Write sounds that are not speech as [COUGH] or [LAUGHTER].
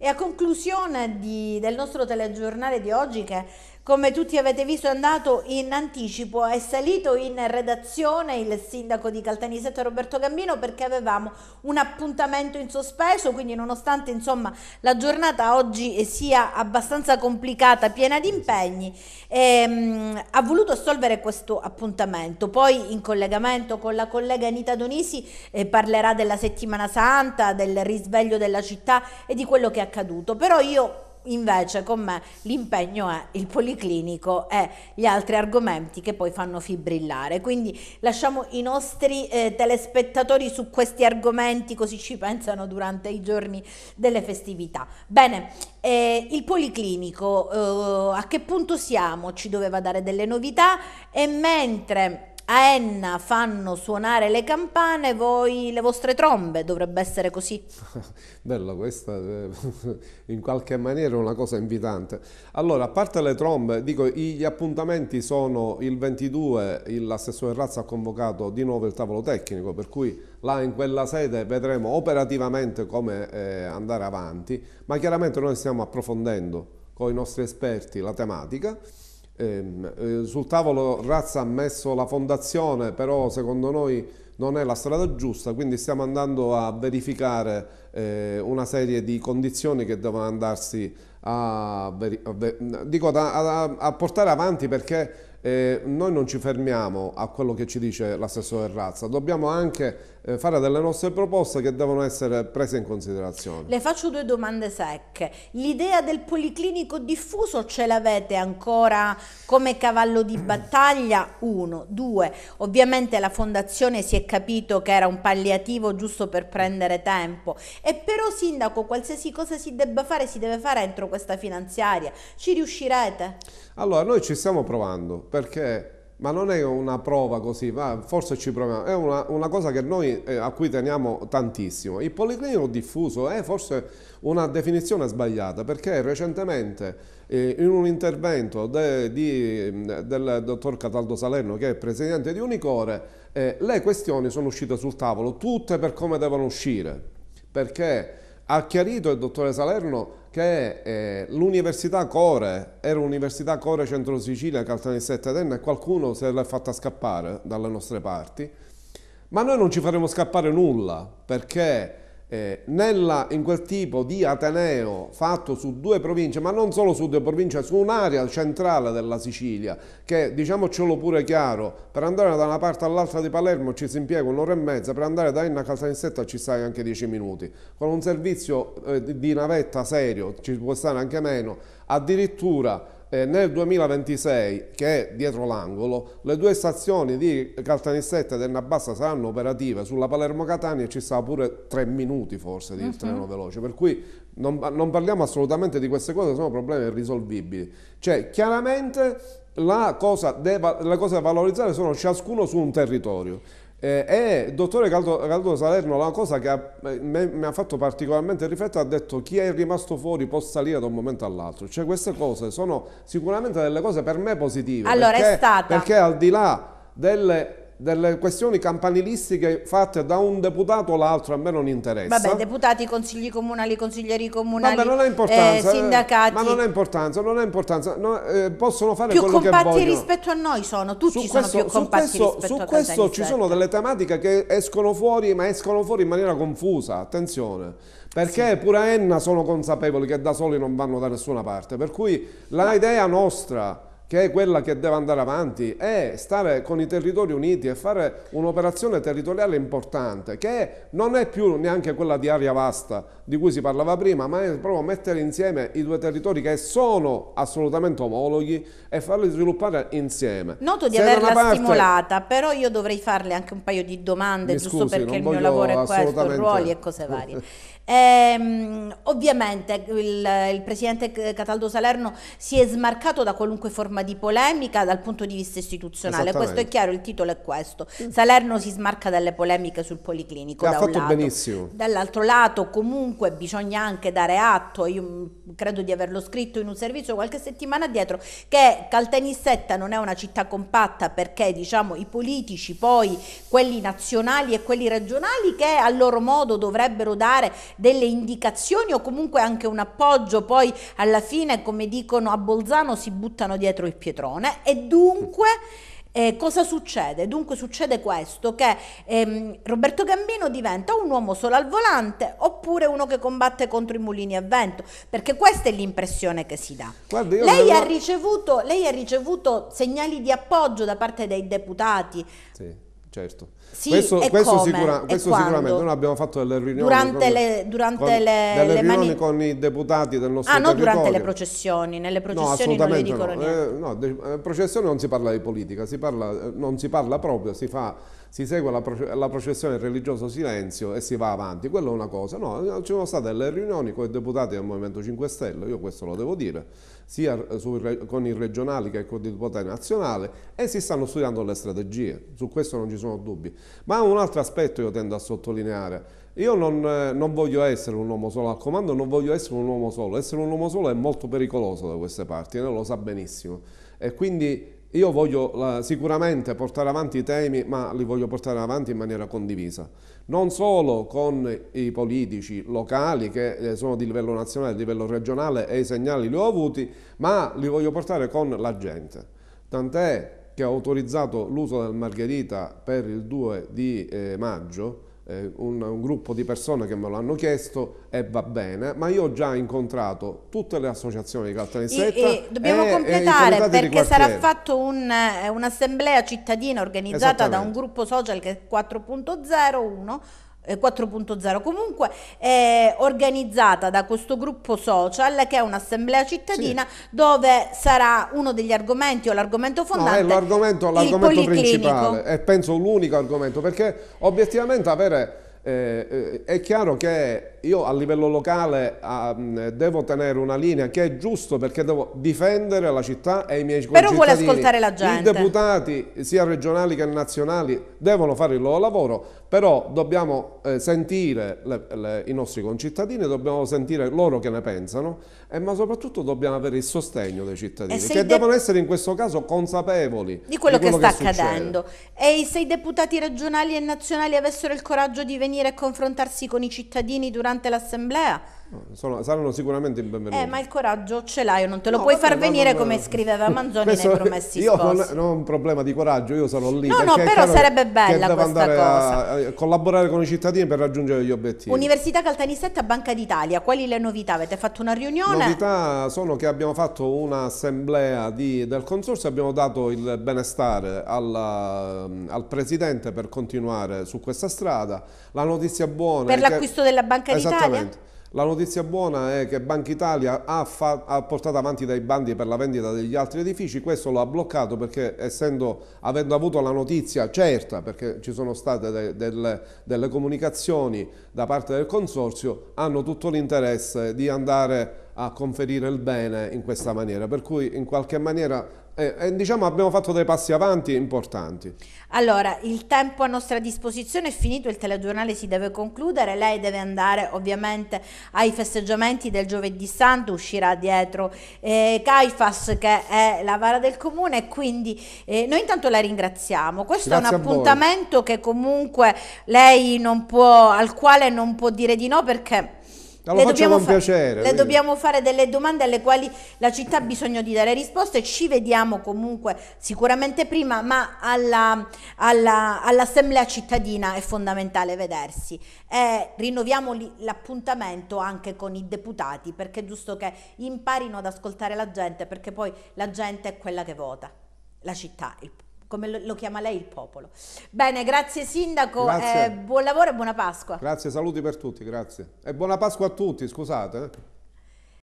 E a conclusione di, del nostro telegiornale di oggi, che come tutti avete visto è andato in anticipo, è salito in redazione il sindaco di Caltanissetta Roberto Gambino perché avevamo un appuntamento in sospeso, quindi nonostante insomma, la giornata oggi sia abbastanza complicata, piena di impegni, ehm, ha voluto assolvere questo appuntamento. Poi in collegamento con la collega Anita Donisi eh, parlerà della settimana santa, del risveglio della città e di quello che è accaduto. Però io invece con me l'impegno è il policlinico e gli altri argomenti che poi fanno fibrillare. Quindi lasciamo i nostri eh, telespettatori su questi argomenti così ci pensano durante i giorni delle festività. Bene, eh, il policlinico eh, a che punto siamo? Ci doveva dare delle novità e mentre a Enna fanno suonare le campane, voi le vostre trombe, dovrebbe essere così. [LAUGHS] Bella questa, eh, [LAUGHS] in qualche maniera è una cosa invitante. Allora, a parte le trombe, dico, gli appuntamenti sono il 22, l'assessore Razza ha convocato di nuovo il tavolo tecnico, per cui là in quella sede vedremo operativamente come eh, andare avanti, ma chiaramente noi stiamo approfondendo con i nostri esperti la tematica. Ehm, eh, sul tavolo Razza ha messo la fondazione, però secondo noi non è la strada giusta, quindi stiamo andando a verificare eh, una serie di condizioni che devono andarsi a, a, dico, a, a portare avanti perché eh, noi non ci fermiamo a quello che ci dice l'assessore Razza, dobbiamo anche eh, fare delle nostre proposte che devono essere prese in considerazione. Le faccio due domande secche. L'idea del policlinico diffuso ce l'avete ancora come cavallo di battaglia? Uno. Due. Ovviamente la fondazione si è capito che era un palliativo giusto per prendere tempo. E però sindaco, qualsiasi cosa si debba fare si deve fare entro questa finanziaria. Ci riuscirete? Allora, noi ci stiamo provando perché ma non è una prova così, ma forse ci proviamo, è una, una cosa noi, eh, a cui teniamo tantissimo. Il policlinico diffuso è forse una definizione sbagliata perché recentemente eh, in un intervento de, di, del dottor Cataldo Salerno che è presidente di Unicore eh, le questioni sono uscite sul tavolo, tutte per come devono uscire, perché ha chiarito il dottore Salerno che eh, l'università Core era l'università Core Centro Sicilia, Caltanissetta Eterna e qualcuno se l'è fatta scappare dalle nostre parti, ma noi non ci faremo scappare nulla perché eh, nella, in quel tipo di Ateneo fatto su due province, ma non solo su due province, su un'area centrale della Sicilia, che diciamocelo pure chiaro, per andare da una parte all'altra di Palermo ci si impiega un'ora e mezza, per andare da Enna a Caltanissetta ci stai anche dieci minuti. Con un servizio eh, di navetta serio ci può stare anche meno, addirittura eh, nel 2026, che è dietro l'angolo, le due stazioni di Caltanissetta e Dennabassa saranno operative. Sulla Palermo-Catania e ci sarà pure tre minuti forse di uh mhm. -huh. treno veloce, per cui non, non parliamo assolutamente di queste cose, sono problemi irrisolvibili. Cioè, chiaramente la cosa, deve, la cosa da valorizzare sono ciascuno su un territorio. Eh, e il dottore Galdo, Galdo Salerno, la cosa che ha, eh, me, mi ha fatto particolarmente riflettere, ha detto chi è rimasto fuori può salire da un momento all'altro. Cioè queste cose sono sicuramente delle cose per me positive. Allora perché, è stata... Perché al di là delle delle questioni campanilistiche fatte da un deputato o l'altro a me non interessa. Vabbè, deputati, consigli comunali, consiglieri comunali, Vabbè, non ha eh, eh, sindacati. Ma non ha importanza, non ha importanza. No, eh, possono fare più quello che vogliono. Più compatti rispetto a noi sono, tutti su questo, sono più compatti su questo, Su questo ci sono delle tematiche che escono fuori, ma escono fuori in maniera confusa, attenzione. Perché sì. pure a Enna sono consapevoli che da soli non vanno da nessuna parte, per cui l'idea nostra che è quella che deve andare avanti, è stare con i territori uniti e fare un'operazione territoriale importante, che non è più neanche quella di aria vasta di cui si parlava prima, ma è proprio mettere insieme i due territori che sono assolutamente omologhi e farli sviluppare insieme. Noto di Se averla parte... stimolata, però io dovrei farle anche un paio di domande, Mi giusto scusi, perché il mio lavoro è questo, ruoli e cose [LAUGHS] varie. ehm, ovviamente il, il presidente Cataldo Salerno si è smarcato da qualunque forma forma di polemica dal punto di vista istituzionale. Questo è chiaro, il titolo è questo. Mm. Salerno si smarca dalle polemiche sul policlinico. da ha fatto benissimo. Dall'altro lato comunque bisogna anche dare atto, io credo di averlo scritto in un servizio qualche settimana dietro, che Caltanissetta non è una città compatta perché diciamo i politici poi, quelli nazionali e quelli regionali che a loro modo dovrebbero dare delle indicazioni o comunque anche un appoggio, poi alla fine come dicono a Bolzano si buttano dietro il pietrone e dunque... Eh, cosa succede? Dunque succede questo, che ehm, Roberto Gambino diventa un uomo solo al volante oppure uno che combatte contro i mulini a vento, perché questa è l'impressione che si dà. Guarda, lei, ha ricevuto, lei, ha ricevuto, segnali di appoggio da parte dei deputati. Sì, certo. Sì, questo, questo, sicura, questo sicuramente noi abbiamo fatto delle riunioni durante, le, durante con, le, le riunioni con i deputati del nostro ah, territorio. Ah, non durante le processioni, nelle processioni no, non le dicono no. Eh, niente. Eh, no, de, eh, non si parla di politica, si parla, eh, non si parla proprio, si, fa, si segue la, la, processione del religioso silenzio e si va avanti, quella è una cosa. No, ci sono state delle riunioni con i deputati del Movimento 5 Stelle, io questo lo devo dire, sia su, con i regionali che con i deputati nazionali e si stanno studiando le strategie, su questo non ci sono dubbi. Ma un altro aspetto io tendo a sottolineare. Io non, eh, non, voglio essere un uomo solo al comando, non voglio essere un uomo solo. Essere un uomo solo è molto pericoloso da queste parti, lei lo sa benissimo. E quindi io voglio sicuramente portare avanti i temi, ma li voglio portare avanti in maniera condivisa. Non solo con i politici locali che eh, sono di livello nazionale, di livello regionale e i segnali li ho avuti, ma li voglio portare con la gente. Tant'è che ha autorizzato l'uso del Margherita per il 2 di eh, maggio, eh, un, un, gruppo di persone che me lo hanno chiesto e va bene, ma io ho già incontrato tutte le associazioni di Caltanissetta. E, e dobbiamo e, completare e perché sarà fatto eh, un'assemblea un cittadina organizzata da un gruppo social che è 4.01 4.0 eh, comunque è organizzata da questo gruppo social che è un'assemblea cittadina sì. dove sarà uno degli argomenti o l'argomento fondante no, è l'argomento, l'argomento principale e penso l'unico argomento perché obiettivamente avere eh, eh, è chiaro che io a livello locale um, devo tenere una linea che è giusto perché devo difendere la città e i miei concittadini. Però vuole ascoltare la gente. I deputati sia regionali che nazionali devono fare il loro lavoro, però dobbiamo eh, sentire le, le, i nostri concittadini, dobbiamo sentire loro che ne pensano, eh, ma soprattutto dobbiamo avere il sostegno dei cittadini che devono essere in questo caso consapevoli di quello, di quello che, che sta che accadendo. E se i deputati regionali e nazionali avessero il coraggio di venire a confrontarsi con i cittadini durante durante l'assemblea sono, saranno sicuramente benvenuti. Eh, ma il coraggio ce l'hai, non te lo no, puoi vabbè, far venire no, no, come scriveva Manzoni Questo, nei promessi [LAUGHS] io sposi. Io non ho un problema di coraggio, io sarò lì. No, no, però sarebbe bella questa cosa. A, a collaborare con i cittadini per raggiungere gli obiettivi. Università Caltanissetta, Banca d'Italia, quali le novità? Avete fatto una riunione? Le novità sono che abbiamo fatto un'assemblea del consorzio, abbiamo dato il benestare alla, ehm, al presidente per continuare su questa strada. La notizia buona... Per l'acquisto della Banca d'Italia? Esattamente. La notizia buona è che Banca Italia ha, ha, portato avanti dei bandi per la vendita degli altri edifici, questo lo ha bloccato perché essendo, avendo avuto la notizia certa, perché ci sono state de delle, delle comunicazioni da parte del Consorzio, hanno tutto l'interesse di andare a conferire il bene in questa maniera, per cui in qualche maniera eh, eh, diciamo abbiamo fatto dei passi avanti importanti. Allora, il tempo a nostra disposizione è finito, il telegiornale si deve concludere, lei deve andare ovviamente ai festeggiamenti del giovedì santo, uscirà dietro eh, Caifas che è la vara del comune, quindi eh, noi intanto la ringraziamo. Questo Grazie è un appuntamento che comunque lei non può, al quale non può dire di no perché ma lo le facciamo con piacere. Le quindi. dobbiamo fare delle domande alle quali la città ha bisogno di dare risposte. Ci vediamo comunque sicuramente prima, ma all'assemblea all cittadina è fondamentale vedersi. E rinnoviamo l'appuntamento anche con i deputati, perché è giusto che imparino ad ascoltare la gente, perché poi la gente è quella che vota, la città, il popolo come lo, lo, chiama lei il popolo. Bene, grazie sindaco, eh, grazie. Eh, buon lavoro e buona Pasqua. Grazie, saluti per tutti, grazie. E buona Pasqua a tutti, scusate. Eh.